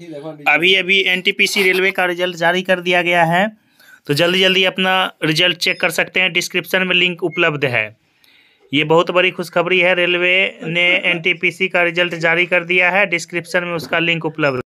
अभी अभी NTPC railway का रिजल्ट जारी कर दिया गया है तो जल्दी जल्दी अपना रिजल्ट चेक कर सकते हैं डिस्क्रिप्शन में लिंक उपलब्ध है ये बहुत बड़ी खुशखबरी है रेलवे ने एनटीपीसी का रिजल्ट जारी कर दिया है डिस्क्रिप्शन में उसका लिंक उपलब्ध